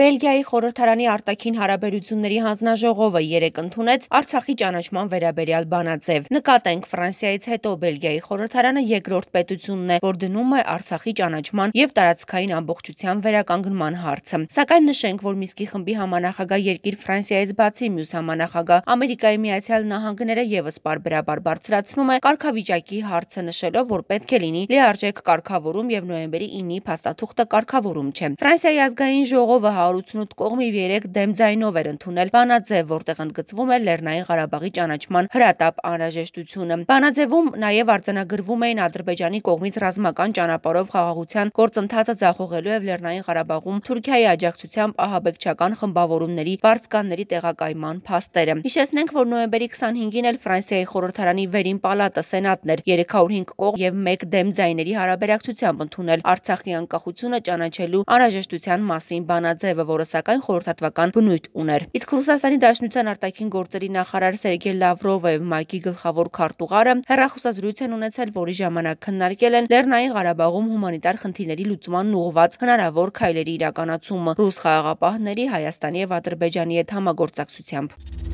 Բելգիայի խորհրդարանի արտաքին հարաբերությունների հանձնաժողովը երեկ ընդունեց Արցախի ճանաչման վերաբերյալ բանաձև։ Նկատենք Ֆրանսիայից հետո Բելգիայի խորհրդարանը երկրորդ պետությունն է, որ դնում է Արցախի ճանաչման եւ տարածքային ամբողջության վերականգնման հարցը։ Սակայն նշենք, որ Միսկի խմբի համանախագահ երկիր Ֆրանսիայից բացի մյուս համանախագահ Ամերիկայի Միացյալ Նահանգները եւս բարբերաբար բարձրացնում է կարգավիճակի հարցը նշելով, որ պետք է լինի լիարժեք կարգավորում եւ նոյեմբերի 9-ի փաստաթուղթը կարգավորում չէ։ Ֆրանսիայի ազգային ժողովը հա 188 կողմի 3 դեմ ձայնով էր ընդունել Վանաձև, որտեղ ընդգծվում է Լեռնային Ղարաբաղի ճանաչման հրատապ անհրաժեշտությունը։ Վանաձևում նաև արձանագրվում էին Ադրբեջանի կողմից ռազմական ճանապարհով խաղաղության գործընթացը ձախողելու եւ Լեռնային Ղարաբաղում Թուրքիայի աջակցությամբ ահաբեկչական խմբավորումների վարձկանների տեղակայման փաստերը։ Հիշեցնենք, որ նոյեմբերի 25-ին էլ Ֆրանսիայի խորհրդարանի Վերին պալատը սենատն էր 305 կողմ եւ 1 դեմ ձայների հարաբերակցությամբ ընդունել Արցախի անկախությունը ճանաչելու անհրաժեշտության մասին Վանաձևը թիվը, որը սակայն խորհրդատվական բնույթ ուներ։ Իսկ Ռուսաստանի Դաշնության արտաքին գործերի նախարար Սերգեյ Լավրովը եւ ՄԱԿ-ի գլխավոր քարտուղարը հերախոսազրույց են ունեցել, որի ժամանակ քննարկել են Լեռնային Ղարաբաղում հումանիտար խնդիրների լուծման ուղղված հնարավոր քայլերի իրականացումը ռուս խաղաղապահների Հայաստանի եւ Ադրբեջանի հետ համագործակցությամբ։